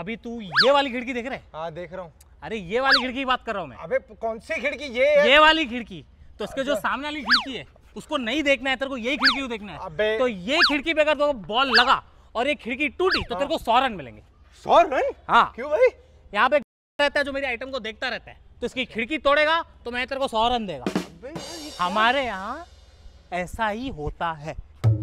अभी तू ये वाली खिड़की देख रहे हाँ देख रहा हूँ अरे ये वाली खिड़की की बात कर रहा हूँ मैं अबे कौन सी खिड़की ये है? ये वाली खिड़की तो इसके जो अच्छा। सामने वाली खिड़की है उसको नहीं देखना है तेरे को यही खिड़की को देखना है अबे तो ये खिड़की पे अगर तो बॉल लगा और ये खिड़की टूटी तो तेरे हाँ। को सौ रन मिलेंगे सौ रन हाँ क्यों भाई यहाँ पे रहता है जो मेरी आइटम को देखता रहता है तो इसकी अच्छा। खिड़की तोड़ेगा तो मैं तेरे को सौ रन देगा हमारे यहाँ ऐसा ही होता है